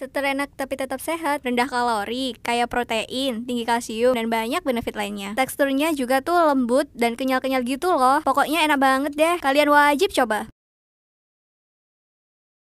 terenak tapi tetap sehat, rendah kalori, kaya protein, tinggi kalsium, dan banyak benefit lainnya. Teksturnya juga tuh lembut dan kenyal-kenyal gitu loh. Pokoknya enak banget deh. Kalian wajib coba.